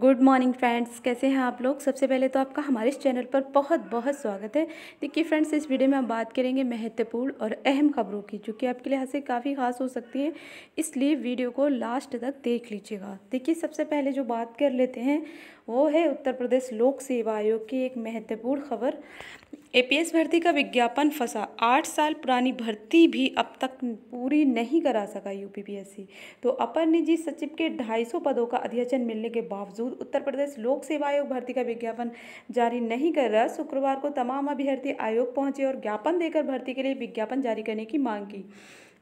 good morning friends कैसे हैं आप लोग सबसे पहले तो आपका हमारे इस चैनल पर बहुत बहुत स्वागत है देखिए फ्रेंड्स इस वीडियो में हम बात करेंगे महत्वपूर्ण और अहम खबरों की जो कि आपके लिहाज से काफ़ी खास हो सकती है इसलिए वीडियो को लास्ट तक देख लीजिएगा देखिए सबसे पहले जो बात कर लेते हैं वो है उत्तर प्रदेश लोक सेवा आयोग की एक महत्वपूर्ण खबर एपीएस भर्ती का विज्ञापन फंसा आठ साल पुरानी भर्ती भी अब तक पूरी नहीं करा सका यूपीपीएससी तो अपर निजी सचिव के 250 पदों का अध्ययन मिलने के बावजूद उत्तर प्रदेश लोक सेवा आयोग भर्ती का विज्ञापन जारी नहीं कर रहा शुक्रवार को तमाम अभ्यर्थी आयोग पहुंचे और ज्ञापन देकर भर्ती के लिए विज्ञापन जारी करने की मांग की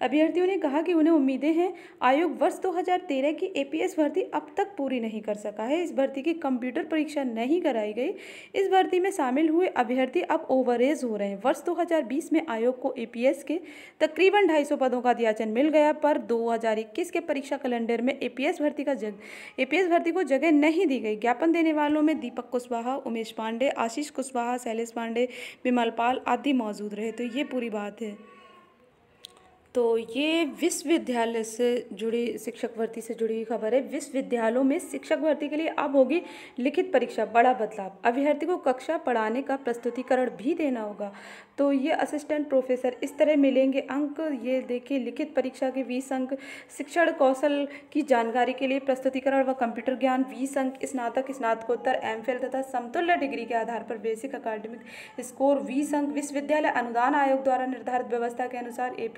अभ्यर्थियों ने कहा कि उन्हें उम्मीदें हैं आयोग वर्ष 2013 की एपीएस भर्ती अब तक पूरी नहीं कर सका है इस भर्ती की कंप्यूटर परीक्षा नहीं कराई गई इस भर्ती में शामिल हुए अभ्यर्थी अब ओवरेज हो रहे हैं वर्ष 2020 में आयोग को एपीएस के तकरीबन 250 पदों का अध्याचन मिल गया पर दो के परीक्षा कैलेंडर में ए भर्ती का जग एपीएस भर्ती को जगह नहीं दी गई ज्ञापन देने वालों में दीपक कुशवाहा उमेश पांडे आशीष कुशवाहा शैलेश पांडे बिमल पाल आदि मौजूद रहे तो ये पूरी बात है तो ये विश्वविद्यालय से जुड़ी शिक्षक भर्ती से जुड़ी हुई खबर है विश्वविद्यालयों में शिक्षक भर्ती के लिए अब होगी लिखित परीक्षा बड़ा बदलाव अभ्यर्थी को कक्षा पढ़ाने का प्रस्तुतिकरण भी देना होगा तो ये असिस्टेंट प्रोफेसर इस तरह मिलेंगे अंक ये देखिए लिखित परीक्षा के बीस अंक शिक्षण कौशल की जानकारी के लिए प्रस्तुतिकरण व कंप्यूटर ज्ञान बीस अंक स्नातक स्नातकोत्तर एम तथा समतुल्य डिग्री के आधार पर बेसिक अकाडमिक स्कोर बीस अंक विश्वविद्यालय अनुदान आयोग द्वारा निर्धारित व्यवस्था के अनुसार ए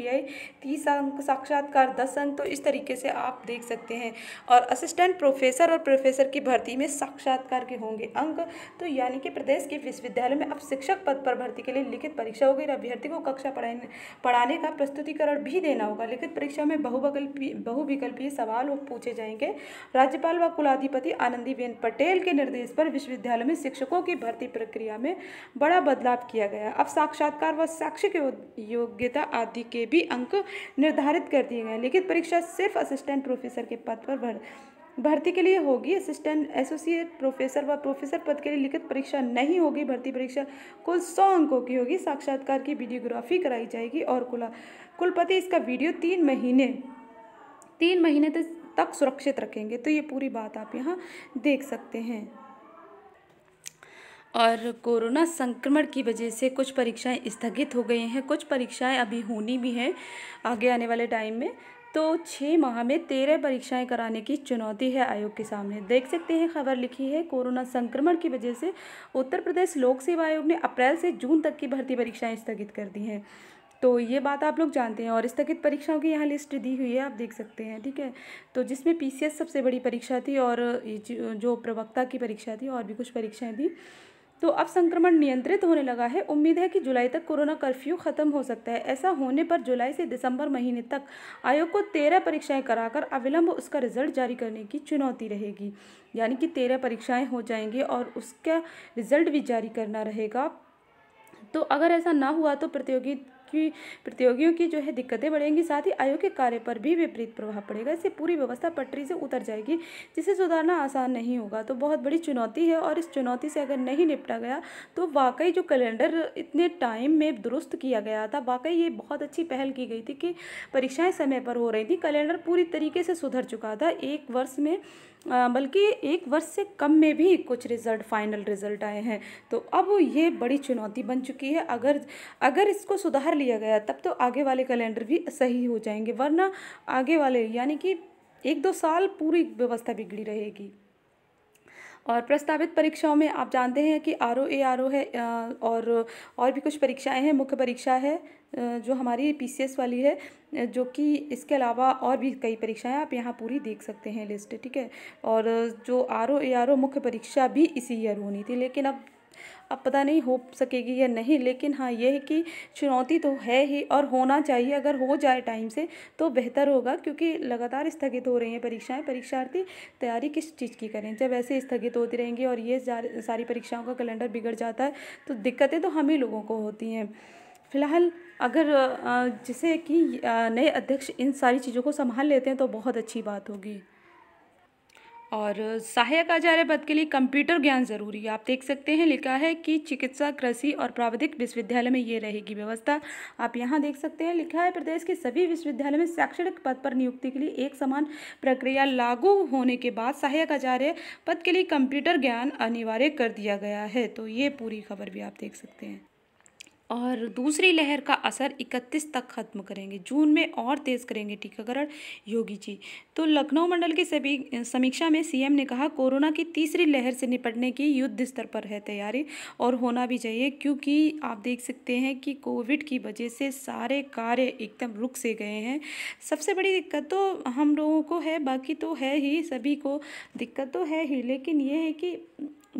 तीस अंक साक्षात्कार दस अंक तो इस तरीके से आप देख सकते हैं और असिस्टेंट प्रोफेसर और प्रोफेसर की भर्ती में साक्षात्कार के होंगे अंक तो यानी कि प्रदेश के विश्वविद्यालय में अब शिक्षक पद पर भर्ती के लिए लिखित परीक्षा होगी और अभ्यर्थी को कक्षा पढ़ाने पढ़ाने का प्रस्तुतिकरण भी देना होगा लिखित परीक्षा में बहुविकल्पीय बहुविकल्पीय सवाल पूछे जाएंगे राज्यपाल व कुलाधिपति आनंदीबेन पटेल के निर्देश पर विश्वविद्यालय में शिक्षकों की भर्ती प्रक्रिया में बड़ा बदलाव किया गया अब साक्षात्कार व शैक्षिक योग्यता आदि के भी अंक निर्धारित कर दिए गए लिखित परीक्षा सिर्फ असिस्टेंट प्रोफेसर के पद पर भर भर्ती के लिए होगी असिस्टेंट एसोसिएट प्रोफेसर व प्रोफेसर पद के लिए लिखित परीक्षा नहीं होगी भर्ती परीक्षा कुल सौ अंकों की होगी साक्षात्कार की वीडियोग्राफी कराई जाएगी और कुला कुलपति इसका वीडियो तीन महीने तीन महीने तक सुरक्षित रखेंगे तो ये पूरी बात आप यहाँ देख सकते हैं और कोरोना संक्रमण की वजह से कुछ परीक्षाएं स्थगित हो गई हैं कुछ परीक्षाएं अभी होनी भी हैं आगे आने वाले टाइम में तो छः माह में तेरह परीक्षाएं कराने की चुनौती है आयोग के सामने देख सकते हैं खबर लिखी है कोरोना संक्रमण की वजह से उत्तर प्रदेश लोक सेवा आयोग ने अप्रैल से जून तक की भर्ती परीक्षाएँ स्थगित कर दी हैं तो ये बात आप लोग जानते हैं और स्थगित परीक्षाओं की यहाँ लिस्ट दी हुई है आप देख सकते हैं ठीक है तो जिसमें पीसीएस सबसे बड़ी परीक्षा थी और जो प्रवक्ता की परीक्षा थी और भी कुछ परीक्षाएं थी तो अब संक्रमण नियंत्रित होने लगा है उम्मीद है कि जुलाई तक कोरोना कर्फ्यू खत्म हो सकता है ऐसा होने पर जुलाई से दिसंबर महीने तक आयोग को तेरह परीक्षाएं कराकर अविलंब उसका रिजल्ट जारी करने की चुनौती रहेगी यानी कि तेरह परीक्षाएं हो जाएंगी और उसका रिजल्ट भी जारी करना रहेगा तो अगर ऐसा ना हुआ तो प्रतियोगी की प्रतियोगियों की जो है दिक्कतें बढ़ेंगी साथ ही आयोग के कार्य पर भी विपरीत प्रभाव पड़ेगा इससे पूरी व्यवस्था पटरी से उतर जाएगी जिसे सुधारना आसान नहीं होगा तो बहुत बड़ी चुनौती है और इस चुनौती से अगर नहीं निपटा गया तो वाकई जो कैलेंडर इतने टाइम में दुरुस्त किया गया था वाकई ये बहुत अच्छी पहल की गई थी कि परीक्षाएं समय पर हो रही थी कैलेंडर पूरी तरीके से सुधर चुका था एक वर्ष में बल्कि एक वर्ष से कम में भी कुछ रिज़ल्ट फाइनल रिज़ल्ट आए हैं तो अब ये बड़ी चुनौती बन चुकी है अगर अगर इसको सुधार लिया गया तब तो आगे वाले कैलेंडर भी सही हो जाएंगे वरना आगे वाले यानी कि एक दो साल पूरी व्यवस्था बिगड़ी रहेगी और प्रस्तावित परीक्षाओं में आप जानते हैं कि R O A R O है और और भी कुछ परीक्षाएं हैं मुख्य परीक्षा है जो हमारी पी सी एस वाली है जो कि इसके अलावा और भी कई परीक्षाएं आप यहां पूरी देख सकते हैं लिस्ट ठीक है और जो R O A R O मुख्य परीक्षा भी इसी ईयर होनी थी लेकिन अब अब पता नहीं हो सकेगी या नहीं लेकिन हाँ ये है कि चुनौती तो है ही और होना चाहिए अगर हो जाए टाइम से तो बेहतर होगा क्योंकि लगातार स्थगित हो रही हैं परीक्षाएं परीक्षार्थी तैयारी किस चीज़ की करें जब ऐसे स्थगित होती रहेंगी और ये सारी परीक्षाओं का कैलेंडर बिगड़ जाता है तो दिक्कतें तो हम ही लोगों को होती हैं फिलहाल अगर जैसे कि नए अध्यक्ष इन सारी चीज़ों को संभाल लेते हैं तो बहुत अच्छी बात होगी और सहायक आचार्य पद के लिए कंप्यूटर ज्ञान जरूरी है आप देख सकते हैं लिखा है कि चिकित्सा कृषि और प्राविधिक विश्वविद्यालय में ये रहेगी व्यवस्था आप यहाँ देख सकते हैं लिखा है प्रदेश के सभी विश्वविद्यालय में शैक्षणिक पद पर नियुक्ति के लिए एक समान प्रक्रिया लागू होने के बाद सहायक आचार्य पद के लिए कंप्यूटर ज्ञान अनिवार्य कर दिया गया है तो ये पूरी खबर भी आप देख सकते हैं और दूसरी लहर का असर 31 तक खत्म करेंगे जून में और तेज़ करेंगे टीकाकरण योगी जी तो लखनऊ मंडल की सभी समीक्षा में सीएम ने कहा कोरोना की तीसरी लहर से निपटने की युद्ध स्तर पर है तैयारी और होना भी चाहिए क्योंकि आप देख सकते हैं कि कोविड की वजह से सारे कार्य एकदम रुक से गए हैं सबसे बड़ी दिक्कत तो हम लोगों को है बाकी तो है ही सभी को दिक्कत तो है ही लेकिन ये है कि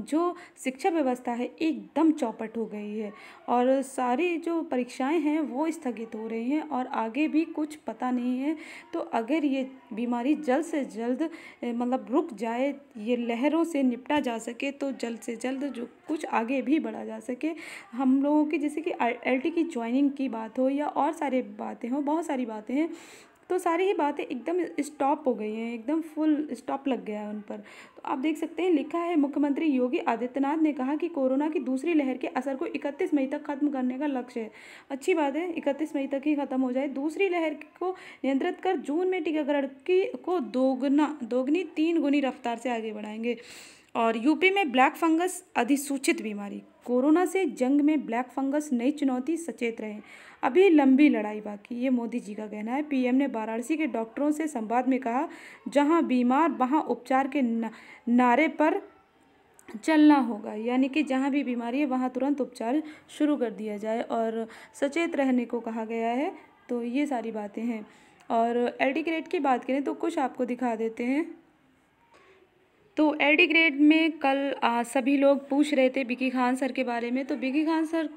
जो शिक्षा व्यवस्था है एकदम चौपट हो गई है और सारी जो परीक्षाएं हैं वो स्थगित हो रही हैं और आगे भी कुछ पता नहीं है तो अगर ये बीमारी जल्द से जल्द मतलब रुक जाए ये लहरों से निपटा जा सके तो जल्द से जल्द जो कुछ आगे भी बढ़ा जा सके हम लोगों की जैसे कि एल की ज्वाइनिंग की बात हो या और सारे बातें हों बहुत सारी बातें हैं तो सारी ही बातें एकदम स्टॉप हो गई हैं एकदम फुल स्टॉप लग गया है उन पर तो आप देख सकते हैं लिखा है मुख्यमंत्री योगी आदित्यनाथ ने कहा कि कोरोना की दूसरी लहर के असर को इकतीस मई तक खत्म करने का लक्ष्य है अच्छी बात है इकतीस मई तक ही खत्म हो जाए दूसरी लहर को नियंत्रित कर जून में टीकाकरण की को दोगुना दोगुनी तीन गुनी रफ्तार से आगे बढ़ाएंगे और यूपी में ब्लैक फंगस अधिसूचित बीमारी कोरोना से जंग में ब्लैक फंगस नई चुनौती सचेत रहे अभी लंबी लड़ाई बाकी ये मोदी जी का कहना है पीएम ने वाराणसी के डॉक्टरों से संवाद में कहा जहां बीमार वहां उपचार के नारे पर चलना होगा यानी कि जहाँ भी बीमारी है वहाँ तुरंत उपचार शुरू कर दिया जाए और सचेत रहने को कहा गया है तो ये सारी बातें हैं और एल डी ग्रेड की बात करें तो कुछ आपको दिखा देते हैं तो एल डी ग्रेड में कल आ, सभी लोग पूछ रहे थे बिकी खान सर के बारे में तो बिकी खान सर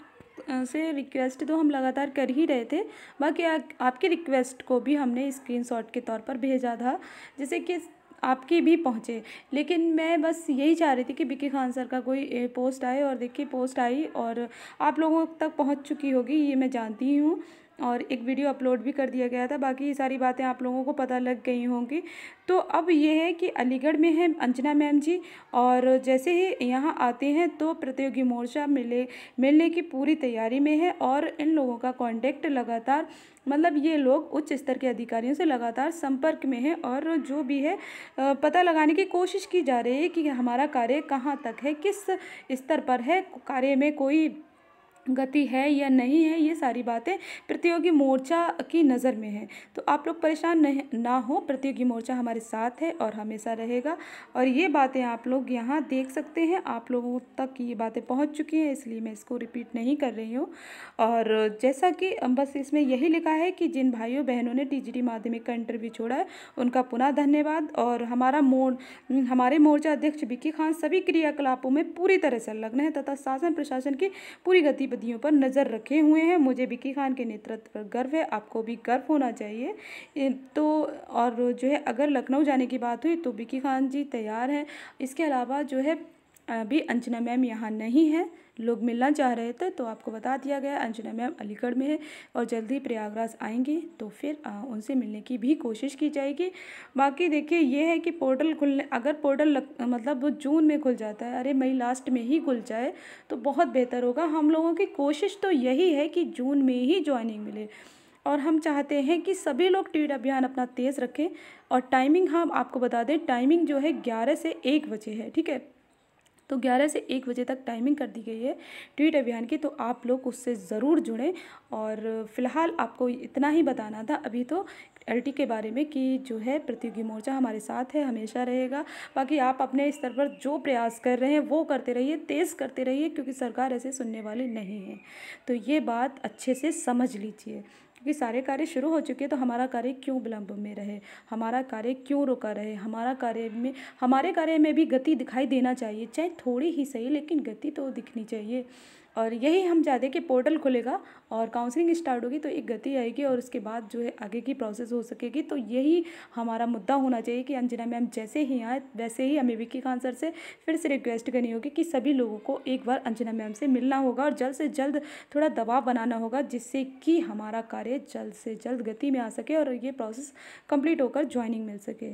से रिक्वेस्ट तो हम लगातार कर ही रहे थे बाकी आ, आपकी रिक्वेस्ट को भी हमने स्क्रीनशॉट के तौर पर भेजा था जैसे कि आपके भी पहुँचे लेकिन मैं बस यही चाह रही थी कि बिकी खान सर का कोई पोस्ट आए और देखिए पोस्ट आई और आप लोगों तक पहुँच चुकी होगी ये मैं जानती हूँ और एक वीडियो अपलोड भी कर दिया गया था बाकी ये सारी बातें आप लोगों को पता लग गई होंगी तो अब ये है कि अलीगढ़ में है अंजना मैम जी और जैसे ही यहाँ आते हैं तो प्रतियोगी मोर्चा मिले मिलने की पूरी तैयारी में है और इन लोगों का कांटेक्ट लगातार मतलब ये लोग उच्च स्तर के अधिकारियों से लगातार संपर्क में हैं और जो भी है पता लगाने की कोशिश की जा रही है कि हमारा कार्य कहाँ तक है किस स्तर पर है कार्य में कोई गति है या नहीं है ये सारी बातें प्रतियोगी मोर्चा की नज़र में है तो आप लोग परेशान नहीं ना हो प्रतियोगी मोर्चा हमारे साथ है और हमेशा रहेगा और ये बातें आप लोग यहाँ देख सकते हैं आप लोगों तक ये बातें पहुँच चुकी हैं इसलिए मैं इसको रिपीट नहीं कर रही हूँ और जैसा कि बस इसमें यही लिखा है कि जिन भाइयों बहनों ने टी माध्यमिक का इंटरव्यू छोड़ा है उनका पुनः धन्यवाद और हमारा मोर हमारे मोर्चा अध्यक्ष विकी खान सभी क्रियाकलापों में पूरी तरह संलग्न है तथा शासन प्रशासन की पूरी गति गतिविधियों पर नज़र रखे हुए हैं मुझे बिक्की खान के नेतृत्व पर गर्व है आपको भी गर्व होना चाहिए तो और जो है अगर लखनऊ जाने की बात हुई तो बिक्की खान जी तैयार हैं इसके अलावा जो है अभी अंजना मैम यहाँ नहीं है लोग मिलना चाह रहे थे तो आपको बता दिया गया अंजना मैम अलीगढ़ में है और जल्द ही प्रयागराज आएंगी तो फिर आ, उनसे मिलने की भी कोशिश की जाएगी बाकी देखिए ये है कि पोर्टल खुलने अगर पोर्टल लग, मतलब जून में खुल जाता है अरे मई लास्ट में ही खुल जाए तो बहुत बेहतर होगा हम लोगों की कोशिश तो यही है कि जून में ही ज्वाइनिंग मिले और हम चाहते हैं कि सभी लोग ट्वीट अभियान अपना तेज़ रखें और टाइमिंग हम आपको बता दें टाइमिंग जो है ग्यारह से एक बजे है ठीक है तो ग्यारह से एक बजे तक टाइमिंग कर दी गई है ट्वीट अभियान की तो आप लोग उससे ज़रूर जुड़ें और फिलहाल आपको इतना ही बताना था अभी तो एल के बारे में कि जो है प्रतियोगी मोर्चा हमारे साथ है हमेशा रहेगा बाकी आप अपने स्तर पर जो प्रयास कर रहे हैं वो करते रहिए तेज़ करते रहिए क्योंकि सरकार ऐसे सुनने वाली नहीं है तो ये बात अच्छे से समझ लीजिए क्योंकि सारे कार्य शुरू हो चुके हैं तो हमारा कार्य क्यों विलंब में रहे हमारा कार्य क्यों रुका रहे हमारा कार्य में हमारे कार्य में भी गति दिखाई देना चाहिए चाहे थोड़ी ही सही लेकिन गति तो दिखनी चाहिए और यही हम चाहते हैं कि पोर्टल खुलेगा और काउंसलिंग स्टार्ट होगी तो एक गति आएगी और उसके बाद जो है आगे की प्रोसेस हो सकेगी तो यही हमारा मुद्दा होना चाहिए कि अंजना मैम जैसे ही आए वैसे ही हमें विक्की कांसर से फिर से रिक्वेस्ट करनी होगी कि सभी लोगों को एक बार अंजना मैम से मिलना होगा और जल्द से जल्द थोड़ा दबाव बनाना होगा जिससे कि हमारा कार्य जल्द से जल्द गति में आ सके और ये प्रोसेस कंप्लीट होकर ज्वाइनिंग मिल सके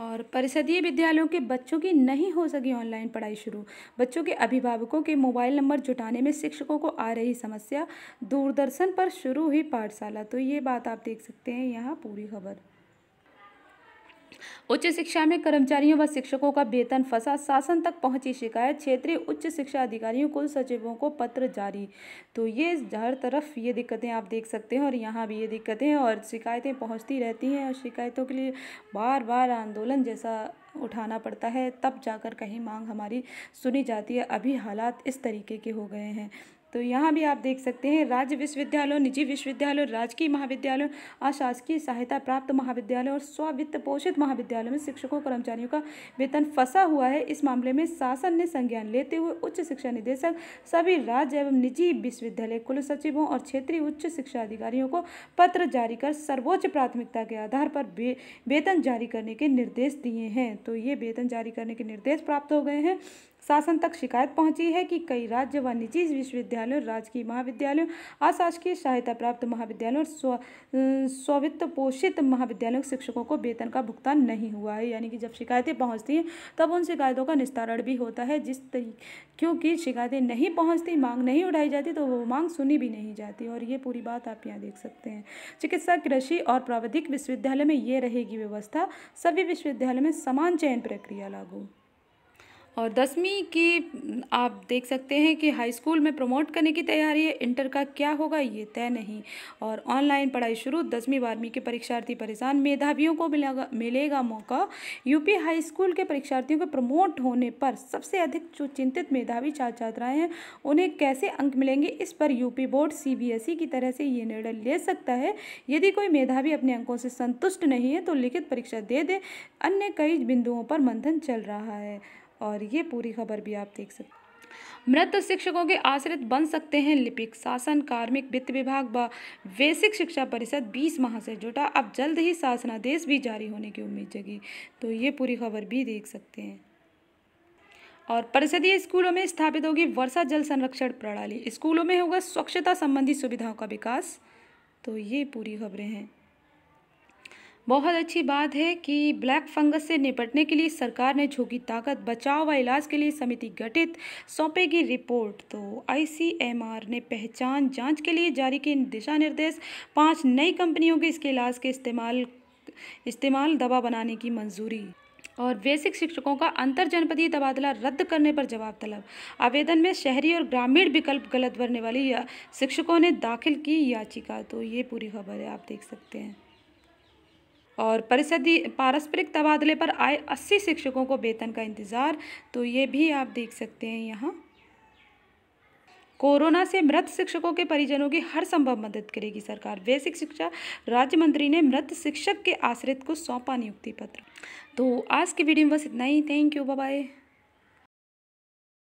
और परिषदीय विद्यालयों के बच्चों की नहीं हो सकी ऑनलाइन पढ़ाई शुरू बच्चों के अभिभावकों के मोबाइल नंबर जुटाने में शिक्षकों को आ रही समस्या दूरदर्शन पर शुरू हुई पाठशाला तो ये बात आप देख सकते हैं यहाँ पूरी खबर उच्च शिक्षा में कर्मचारियों व शिक्षकों का वेतन फंसा शासन तक पहुंची शिकायत क्षेत्रीय उच्च शिक्षा अधिकारियों कुल सचिवों को पत्र जारी तो ये हर तरफ ये दिक्कतें आप देख सकते हैं और यहाँ भी ये दिक्कतें हैं और शिकायतें पहुंचती रहती हैं और शिकायतों के लिए बार बार आंदोलन जैसा उठाना पड़ता है तब जाकर कहीं मांग हमारी सुनी जाती है अभी हालात इस तरीके के हो गए हैं तो यहाँ भी आप देख सकते हैं राज्य विश्वविद्यालयों निजी विश्वविद्यालयों राजकीय महाविद्यालयों अशासकीय सहायता प्राप्त महाविद्यालयों और स्वावित्त पोषित महाविद्यालयों में शिक्षकों कर्मचारियों का वेतन फंसा हुआ है इस मामले में शासन ने संज्ञान लेते हुए उच्च शिक्षा निदेशक सभी राज्य एवं निजी विश्वविद्यालय कुल सचिवों और क्षेत्रीय उच्च शिक्षा अधिकारियों को पत्र जारी कर सर्वोच्च प्राथमिकता के आधार पर वेतन जारी करने के निर्देश दिए हैं तो ये वेतन जारी करने के निर्देश प्राप्त हो गए हैं शासन तक शिकायत पहुंची है कि कई राज्य व निजी विश्वविद्यालयों राजकीय महाविद्यालयों अशासकीय सहायता प्राप्त महाविद्यालयों और स्वित्त पोषित महाविद्यालयों के शिक्षकों को वेतन का भुगतान नहीं हुआ है यानी कि जब शिकायतें पहुँचती हैं तब उन शिकायतों का निस्तारण भी होता है जिस क्योंकि शिकायतें नहीं पहुँचती मांग नहीं उठाई जाती तो वो मांग सुनी भी नहीं जाती और ये पूरी बात आप यहाँ देख सकते हैं चिकित्सा कृषि और प्राविधिक विश्वविद्यालय में ये रहेगी व्यवस्था सभी विश्वविद्यालय में समान चयन प्रक्रिया लागू और दसवीं की आप देख सकते हैं कि हाई स्कूल में प्रमोट करने की तैयारी है इंटर का क्या होगा ये तय नहीं और ऑनलाइन पढ़ाई शुरू दसवीं बारहवीं के परीक्षार्थी परेशान मेधावियों को मिलेगा मिलेगा मौका यूपी हाई स्कूल के परीक्षार्थियों के प्रमोट होने पर सबसे अधिक जो चिंतित मेधावी छात्र छात्राएँ हैं उन्हें कैसे अंक मिलेंगे इस पर यूपी बोर्ड सी की तरह से ये निर्णय ले सकता है यदि कोई मेधावी अपने अंकों से संतुष्ट नहीं है तो लिखित परीक्षा दे दे अन्य कई बिंदुओं पर मंथन चल रहा है और ये पूरी खबर भी आप देख सकते मृत शिक्षकों के आश्रित बन सकते हैं लिपिक शासन कार्मिक वित्त विभाग व वैश्विक शिक्षा परिषद 20 माह से जुटा अब जल्द ही शासनादेश भी जारी होने की उम्मीद जगी तो ये पूरी खबर भी देख सकते हैं और परिषदीय स्कूलों में स्थापित होगी वर्षा जल संरक्षण प्रणाली स्कूलों में होगा स्वच्छता संबंधी सुविधाओं का विकास तो ये पूरी खबरें हैं बहुत अच्छी बात है कि ब्लैक फंगस से निपटने के लिए सरकार ने झोंकी ताकत बचाव व इलाज के लिए समिति गठित सौंपेगी रिपोर्ट तो आईसीएमआर ने पहचान जांच के लिए जारी किए दिशा निर्देश पाँच नई कंपनियों के इसके इलाज के इस्तेमाल इस्तेमाल दवा बनाने की मंजूरी और बेसिक शिक्षकों का अंतर जनपदीय तबादला रद्द करने पर जवाब तलब आवेदन में शहरी और ग्रामीण विकल्प गलत भरने वाली शिक्षकों ने दाखिल की याचिका तो ये पूरी खबर है आप देख सकते हैं और परिषदी पारस्परिक तबादले पर आए अस्सी शिक्षकों को वेतन का इंतज़ार तो ये भी आप देख सकते हैं यहाँ कोरोना से मृत शिक्षकों के परिजनों की हर संभव मदद करेगी सरकार बेसिक शिक्षा राज्य मंत्री ने मृत शिक्षक के आश्रित को सौंपा नियुक्ति पत्र तो आज की वीडियो में बस इतना ही थैंक यू बाय